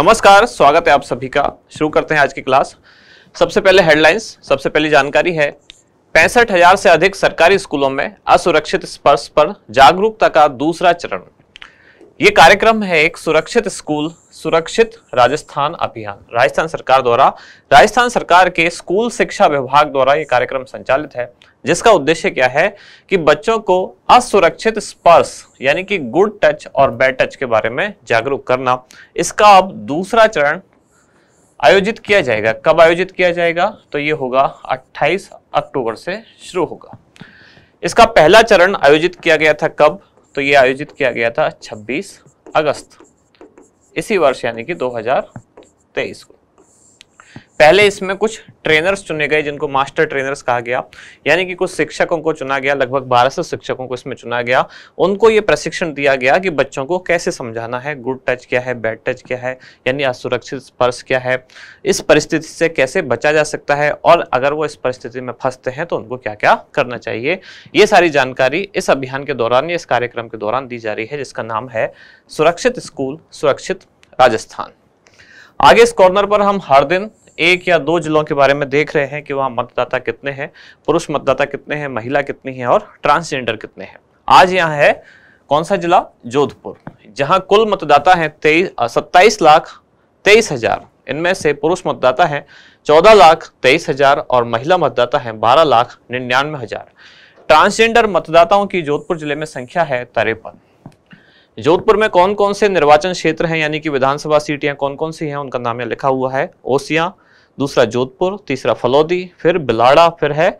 नमस्कार स्वागत है आप सभी का शुरू करते हैं आज की क्लास सबसे पहले हेडलाइंस सबसे पहली जानकारी है पैंसठ हजार से अधिक सरकारी स्कूलों में असुरक्षित स्पर्श पर जागरूकता का दूसरा चरण ये कार्यक्रम है एक सुरक्षित स्कूल सुरक्षित राजस्थान अभियान राजस्थान सरकार द्वारा राजस्थान सरकार के स्कूल शिक्षा विभाग द्वारा ये कार्यक्रम संचालित है जिसका उद्देश्य क्या है कि बच्चों को असुरक्षित स्पर्श यानी कि गुड टच और बैड टच के बारे में जागरूक करना इसका अब दूसरा चरण आयोजित किया जाएगा कब आयोजित किया जाएगा तो ये होगा 28 अक्टूबर से शुरू होगा इसका पहला चरण आयोजित किया गया था कब तो ये आयोजित किया गया था 26 अगस्त इसी वर्ष यानी कि 2023 को पहले इसमें कुछ ट्रेनर्स चुने गए जिनको मास्टर ट्रेनर्स कहा गया यानी कि कुछ शिक्षकों को चुना गया लगभग 1200 शिक्षकों को इसमें चुना गया उनको ये प्रशिक्षण दिया गया कि बच्चों को कैसे समझाना है गुड टच क्या है बैड टच क्या है यानी असुरक्षित स्पर्श क्या है इस परिस्थिति से कैसे बचा जा सकता है और अगर वो इस परिस्थिति में फंसते हैं तो उनको क्या क्या करना चाहिए ये सारी जानकारी इस अभियान के दौरान या इस कार्यक्रम के दौरान दी जा रही है जिसका नाम है सुरक्षित स्कूल सुरक्षित राजस्थान आगे इस कॉर्नर पर हम हर दिन एक या दो जिलों के बारे में देख रहे हैं कि वहाँ मतदाता कितने हैं पुरुष मतदाता कितने हैं महिला कितनी है और ट्रांसजेंडर कितने हैं आज यहाँ है कौन सा जिला जोधपुर जहाँ कुल मतदाता है सत्ताईस लाख तेईस हजार इनमें से पुरुष मतदाता है चौदह लाख तेईस हजार और महिला मतदाता है बारह लाख निन्यानवे हजार ट्रांसजेंडर मतदाताओं की जोधपुर जिले में संख्या है तिरपन जोधपुर में कौन कौन से निर्वाचन क्षेत्र हैं यानी कि विधानसभा सीटें कौन कौन सी हैं उनका नाम यहाँ लिखा हुआ है ओसिया दूसरा जोधपुर तीसरा फलौदी फिर बिलाड़ा फिर है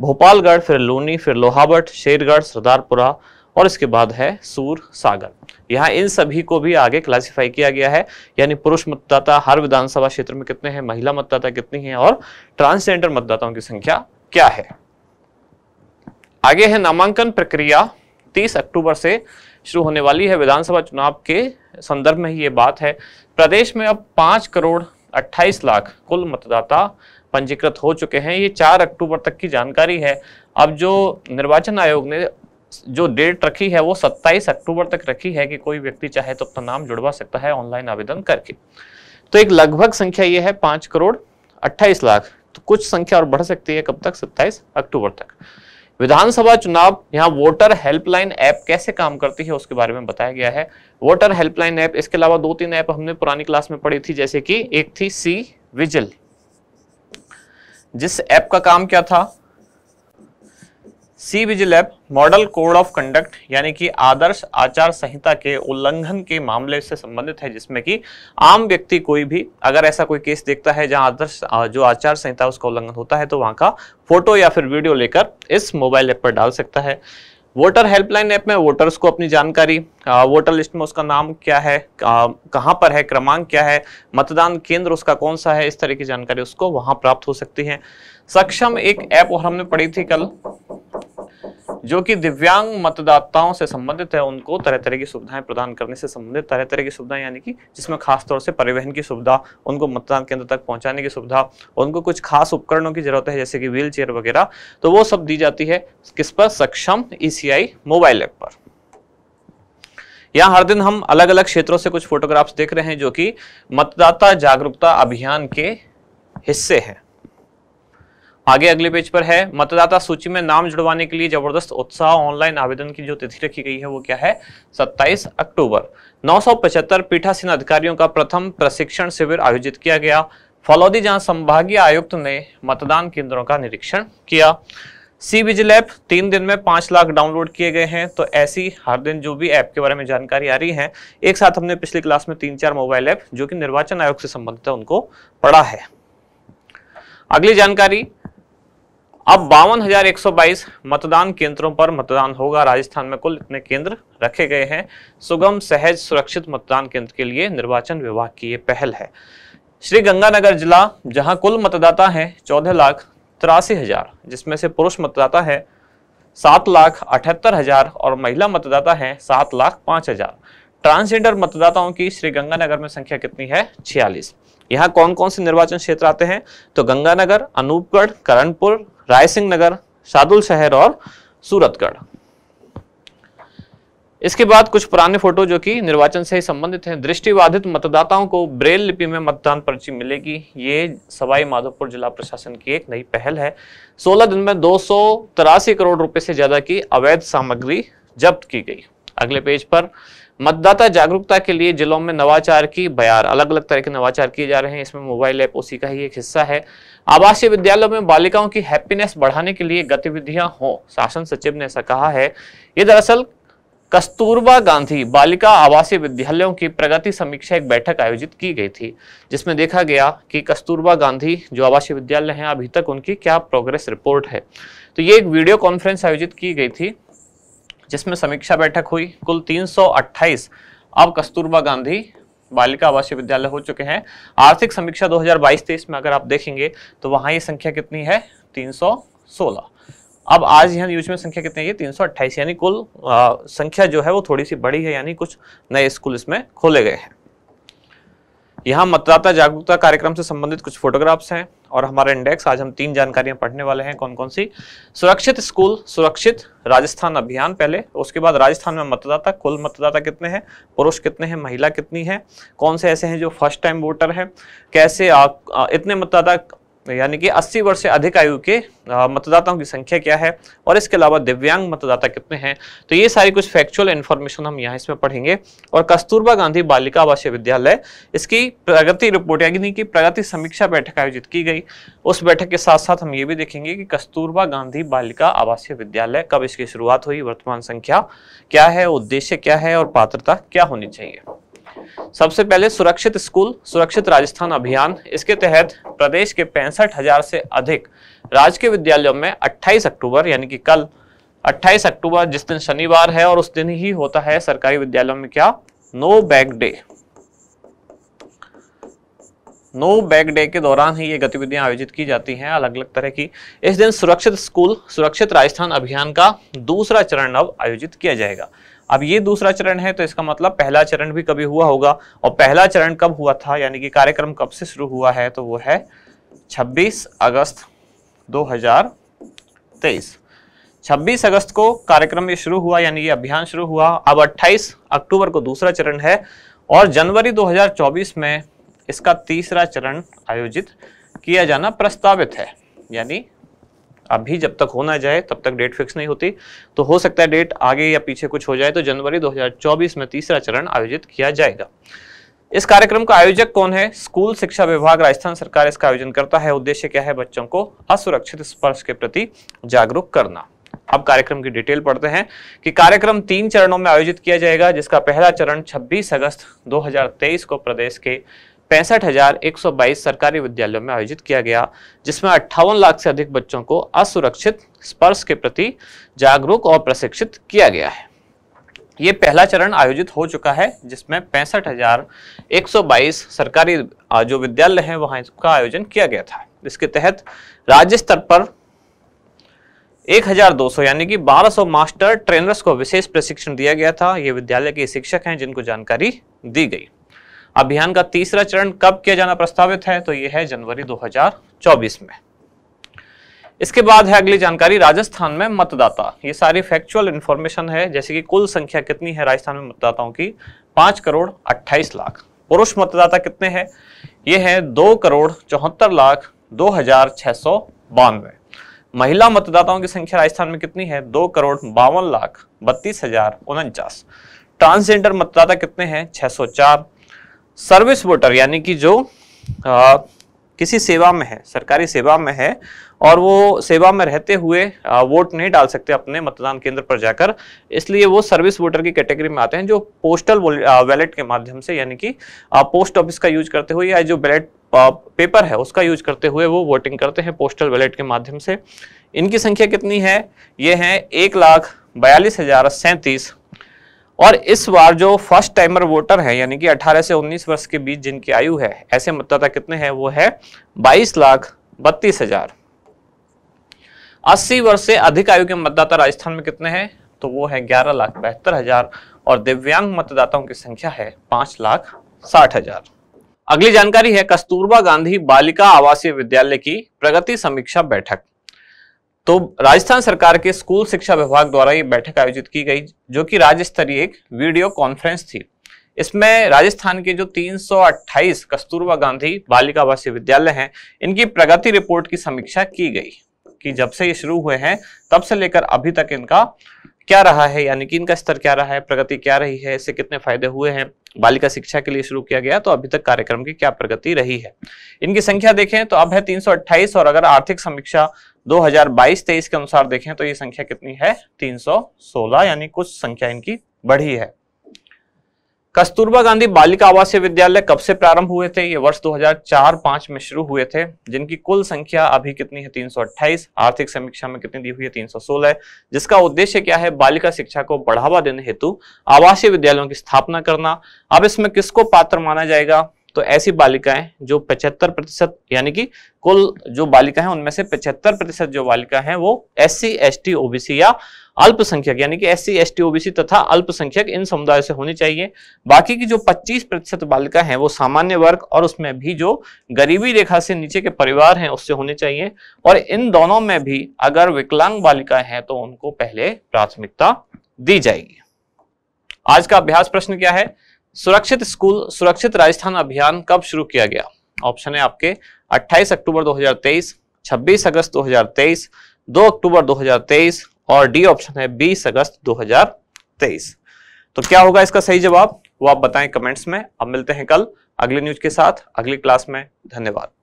भोपालगढ़ फिर लोनी फिर लोहावट शेरगढ़ सरदारपुरा और इसके बाद है सूर सागर यहाँ इन सभी को भी आगे क्लासिफाई किया गया है यानी पुरुष मतदाता हर विधानसभा क्षेत्र में कितने हैं महिला मतदाता कितनी है और ट्रांसजेंडर मतदाताओं की संख्या क्या है आगे है नामांकन प्रक्रिया 30 अक्टूबर से शुरू होने वाली है विधानसभा चुनाव के संदर्भ में ही ये बात है प्रदेश में अब पांच करोड़ 28 लाख कुल मतदाता पंजीकृत हो चुके हैं ये 4 अक्टूबर तक की जानकारी है अब जो निर्वाचन आयोग ने जो डेट रखी है वो 27 अक्टूबर तक रखी है कि कोई व्यक्ति चाहे तो अपना नाम जुड़वा सकता है ऑनलाइन आवेदन करके तो एक लगभग संख्या ये है पांच करोड़ अट्ठाईस लाख तो कुछ संख्या और बढ़ सकती है कब तक सत्ताईस अक्टूबर तक विधानसभा चुनाव यहाँ वोटर हेल्पलाइन ऐप कैसे काम करती है उसके बारे में बताया गया है वोटर हेल्पलाइन ऐप इसके अलावा दो तीन ऐप हमने पुरानी क्लास में पढ़ी थी जैसे कि एक थी सी विजिल जिस ऐप का काम क्या था C vigil app model code of conduct यानी कि आदर्श आचार संहिता के उल्लंघन के मामले से संबंधित है जिसमें कि आम व्यक्ति कोई भी अगर ऐसा कोई केस देखता है जहां आदर्श जो आचार संहिता उसका उल्लंघन होता है तो वहां का फोटो या फिर वीडियो लेकर इस मोबाइल ऐप पर डाल सकता है वोटर हेल्पलाइन ऐप में वोटर्स को अपनी जानकारी वोटर लिस्ट में उसका नाम क्या है कहाँ पर है क्रमांक क्या है मतदान केंद्र उसका कौन सा है इस तरह की जानकारी उसको वहां प्राप्त हो सकती है सक्षम एक ऐप और हमने पढ़ी थी कल जो कि दिव्यांग मतदाताओं से संबंधित है उनको तरह तरह की सुविधाएं प्रदान करने से संबंधित तरह तरह की सुविधाएं यानी कि जिसमें खास तौर से परिवहन की सुविधा उनको मतदान केंद्र तक पहुंचाने की सुविधा उनको कुछ खास उपकरणों की जरूरत है जैसे कि व्हील चेयर वगैरह तो वो सब दी जाती है किस पर सक्षम ई मोबाइल ऐप पर यहाँ हर दिन हम अलग अलग क्षेत्रों से कुछ फोटोग्राफ्स देख रहे हैं जो कि मतदाता जागरूकता अभियान के हिस्से हैं आगे अगले पेज पर है मतदाता सूची में नाम जुड़वाने के लिए जबरदस्त उत्साह ऑनलाइन आवेदन की जो तिथि रखी गई है वो क्या है 27 अक्टूबर पचहत्तर पीठासीन अधिकारियों का प्रथम प्रशिक्षण शिविर आयोजित किया गया फलौदी जहां संभागीय आयुक्त ने मतदान केंद्रों का निरीक्षण किया सी विजिल ऐप तीन दिन में पांच लाख डाउनलोड किए गए हैं तो ऐसी हर दिन जो भी ऐप के बारे में जानकारी आ रही है एक साथ हमने पिछली क्लास में तीन चार मोबाइल ऐप जो कि निर्वाचन आयोग से संबंधित है उनको पढ़ा है अगली जानकारी अब बावन मतदान केंद्रों पर मतदान होगा राजस्थान में कुल इतने केंद्र रखे गए हैं सुगम सहज सुरक्षित मतदान केंद्र के लिए निर्वाचन विभाग की ये पहल है श्री गंगानगर जिला जहां कुल मतदाता हैं चौदह लाख तिरासी हजार जिसमें से पुरुष मतदाता है सात लाख अठहत्तर हजार और महिला मतदाता है सात लाख पाँच हजार ट्रांसजेंडर मतदाताओं की श्रीगंगानगर में संख्या कितनी है छियालीस यहाँ कौन कौन से निर्वाचन क्षेत्र आते हैं तो गंगानगर अनूपगढ़ करणपुर रायसिंह नगर शादुल शहर और सूरतगढ़ इसके बाद कुछ पुराने फोटो जो कि निर्वाचन से संबंधित हैं दृष्टिबाधित मतदाताओं को ब्रेल लिपि में मतदान पर्ची मिलेगी ये सवाई माधोपुर जिला प्रशासन की एक नई पहल है 16 दिन में दो करोड़ रुपए से ज्यादा की अवैध सामग्री जब्त की गई अगले पेज पर मतदाता जागरूकता के लिए जिलों में नवाचार की बयार अलग अलग तरह के नवाचार किए जा रहे हैं इसमें मोबाइल ऐप उसी का ही एक हिस्सा है आवासीय विद्यालयों में बालिकाओं की हैप्पीनेस बढ़ाने के लिए गतिविधियां हों शासन सचिव ने ऐसा कहा है ये दरअसल कस्तूरबा गांधी बालिका आवासीय विद्यालयों की प्रगति समीक्षा एक बैठक आयोजित की गई थी जिसमें देखा गया कि कस्तूरबा गांधी जो आवासीय विद्यालय हैं अभी तक उनकी क्या प्रोग्रेस रिपोर्ट है तो ये एक वीडियो कॉन्फ्रेंस आयोजित की गई थी जिसमें समीक्षा बैठक हुई कुल 328 अब कस्तूरबा गांधी बालिका आवासीय विद्यालय हो चुके हैं आर्थिक समीक्षा 2022-23 में अगर आप देखेंगे तो वहां ये संख्या कितनी है 316 अब आज यहाँ न्यूज में संख्या कितनी है तीन सौ यानी कुल आ, संख्या जो है वो थोड़ी सी बड़ी है यानी कुछ नए स्कूल इसमें खोले गए हैं यहाँ मतदाता जागरूकता कार्यक्रम से संबंधित कुछ फोटोग्राफ्स हैं और हमारा इंडेक्स आज हम तीन जानकारियां पढ़ने वाले हैं कौन कौन सी सुरक्षित स्कूल सुरक्षित राजस्थान अभियान पहले उसके बाद राजस्थान में मतदाता कुल मतदाता कितने हैं पुरुष कितने हैं महिला कितनी है कौन से ऐसे हैं जो फर्स्ट टाइम वोटर हैं कैसे आ, आ, इतने मतदाता यानी कि 80 वर्ष से अधिक आयु के मतदाताओं की संख्या क्या है और इसके अलावा दिव्यांग मतदाता कितने हैं तो ये सारी कुछ फैक्चुअल इन्फॉर्मेशन हम यहाँ इसमें पढ़ेंगे और कस्तूरबा गांधी बालिका आवासीय विद्यालय इसकी प्रगति रिपोर्ट यानी कि प्रगति समीक्षा बैठक आयोजित की गई उस बैठक के साथ साथ हम ये भी देखेंगे कि कस्तूरबा गांधी बालिका आवासीय विद्यालय कब इसकी शुरुआत हुई वर्तमान संख्या क्या है उद्देश्य क्या है और पात्रता क्या होनी चाहिए सबसे पहले सुरक्षित स्कूल सुरक्षित राजस्थान अभियान इसके तहत प्रदेश के पैंसठ हजार से अधिक राजकीय विद्यालयों में अट्ठाईस अक्टूबर यानी कि कल 28 अक्टूबर जिस दिन शनिवार है और उस दिन ही होता है सरकारी विद्यालयों में क्या no bag day no bag day के दौरान ही ये गतिविधियां आयोजित की जाती हैं अलग अलग तरह की इस दिन सुरक्षित स्कूल सुरक्षित राजस्थान अभियान का दूसरा चरण अब आयोजित किया जाएगा अब ये दूसरा चरण है तो इसका मतलब पहला चरण भी कभी हुआ होगा और पहला चरण कब हुआ था यानी कि कार्यक्रम कब से शुरू हुआ है तो वो है 26 अगस्त 2023 26 अगस्त को कार्यक्रम ये शुरू हुआ यानी ये अभियान शुरू हुआ अब 28 अक्टूबर को दूसरा चरण है और जनवरी 2024 में इसका तीसरा चरण आयोजित किया जाना प्रस्तावित है यानी अभी जब तक होना जाए तब तक डेट फिक्स नहीं होती तो हो सकता है डेट आगे या पीछे कुछ हो जाए तो जनवरी 2024 में तीसरा चरण आयोजित किया जाएगा इस कार्यक्रम का आयोजक कौन है स्कूल शिक्षा विभाग राजस्थान सरकार इसका आयोजन करता है उद्देश्य क्या है बच्चों को असुरक्षित स्पर्श के प्रति जागरूक करना अब कार्यक्रम की डिटेल पढ़ते हैं कि कार्यक्रम तीन चरणों में आयोजित किया जाएगा जिसका पहला चरण 26 अगस्त 2023 को प्रदेश के पैंसठ सरकारी विद्यालयों में आयोजित किया गया जिसमें अट्ठावन लाख से अधिक बच्चों को असुरक्षित स्पर्श के प्रति जागरूक और प्रशिक्षित किया गया है ये पहला चरण आयोजित हो चुका है जिसमें पैंसठ सरकारी जो विद्यालय हैं वहां इसका आयोजन किया गया था इसके तहत राज्य स्तर पर 1200 यानी कि 1200 मास्टर ट्रेनर्स को विशेष प्रशिक्षण दिया गया था ये विद्यालय के शिक्षक हैं जिनको जानकारी दी गई अभियान का तीसरा चरण कब किया जाना प्रस्तावित है तो यह है जनवरी 2024 में इसके बाद है अगली जानकारी राजस्थान में मतदाता ये सारी फैक्चुअल इंफॉर्मेशन है जैसे कि कुल संख्या कितनी है राजस्थान में मतदाताओं की पांच करोड़ अट्ठाईस लाख पुरुष मतदाता कितने हैं ये है दो करोड़ चौहत्तर लाख दो हजार छह सौ बानवे महिला मतदाताओं की संख्या राजस्थान में कितनी है दो करोड़ बावन लाख बत्तीस हजार उनचास ट्रांसजेंडर मतदाता कितने हैं चार सर्विस वोटर यानी कि जो आ, किसी सेवा में है सरकारी सेवा में है और वो सेवा में रहते हुए आ, वोट नहीं डाल सकते अपने मतदान केंद्र पर जाकर इसलिए वो सर्विस वोटर की कैटेगरी में आते हैं जो पोस्टल वैलेट के माध्यम से यानी कि पोस्ट ऑफिस का यूज करते हुए या जो बैलेट पेपर है उसका यूज करते हुए वो वोटिंग करते हैं पोस्टल वैलेट के माध्यम से इनकी संख्या कितनी है ये है एक लाख बयालीस हजार सैंतीस और इस बार जो फर्स्ट टाइमर वोटर है यानी कि 18 से 19 वर्ष के बीच जिनकी आयु है ऐसे मतदाता कितने हैं वो है 22 लाख बत्तीस हजार अस्सी वर्ष से अधिक आयु के मतदाता राजस्थान में कितने हैं तो वो है ग्यारह लाख बहत्तर हजार और दिव्यांग मतदाताओं की संख्या है पांच लाख साठ हजार अगली जानकारी है कस्तूरबा गांधी बालिका आवासीय विद्यालय की प्रगति समीक्षा बैठक तो राजस्थान सरकार के स्कूल शिक्षा विभाग द्वारा ये बैठक आयोजित की गई जो कि राज्य स्तरीय एक वीडियो कॉन्फ्रेंस थी इसमें राजस्थान के जो 328 कस्तूरबा गांधी बालिका आवासीय विद्यालय हैं इनकी प्रगति रिपोर्ट की समीक्षा की गई कि जब से ये शुरू हुए हैं तब से लेकर अभी तक इनका क्या रहा है यानी कि इनका स्तर क्या रहा है प्रगति क्या रही है इससे कितने फायदे हुए हैं बालिका शिक्षा के लिए शुरू किया गया तो अभी तक कार्यक्रम की क्या प्रगति रही है इनकी संख्या देखें तो अब है तीन और अगर आर्थिक समीक्षा 2022-23 के अनुसार देखें तो ये संख्या कितनी है 316 यानी कुछ संख्या इनकी बढ़ी है कस्तूरबा गांधी बालिका आवासीय विद्यालय कब से प्रारंभ हुए थे ये वर्ष 2004-5 में शुरू हुए थे जिनकी कुल संख्या अभी कितनी है 328 आर्थिक समीक्षा में कितनी दी हुई है 316 जिसका उद्देश्य क्या है बालिका शिक्षा को बढ़ावा देने हेतु आवासीय विद्यालयों की स्थापना करना अब इसमें किसको पात्र माना जाएगा तो ऐसी बालिकाएं जो 75 प्रतिशत यानी कि कुल जो बालिका है उनमें से 75 प्रतिशत जो बालिका है वो S C S T OBC या अल्पसंख्यक यानी कि S C S T OBC तथा अल्पसंख्यक इन समुदायों से होनी चाहिए बाकी की जो 25 प्रतिशत बालिका है वो सामान्य वर्ग और उसमें भी जो गरीबी रेखा से नीचे के परिवार हैं उससे होने चाहिए और इन दोनों में भी अगर विकलांग बालिका है तो उनको पहले प्राथमिकता दी जाएगी आज का अभ्यास प्रश्न क्या है सुरक्षित स्कूल सुरक्षित राजस्थान अभियान कब शुरू किया गया ऑप्शन है आपके 28 अक्टूबर 2023, 26 अगस्त 2023, 2 अक्टूबर 2023 और डी ऑप्शन है 20 अगस्त 2023। तो क्या होगा इसका सही जवाब वो आप बताएं कमेंट्स में अब मिलते हैं कल अगले न्यूज के साथ अगली क्लास में धन्यवाद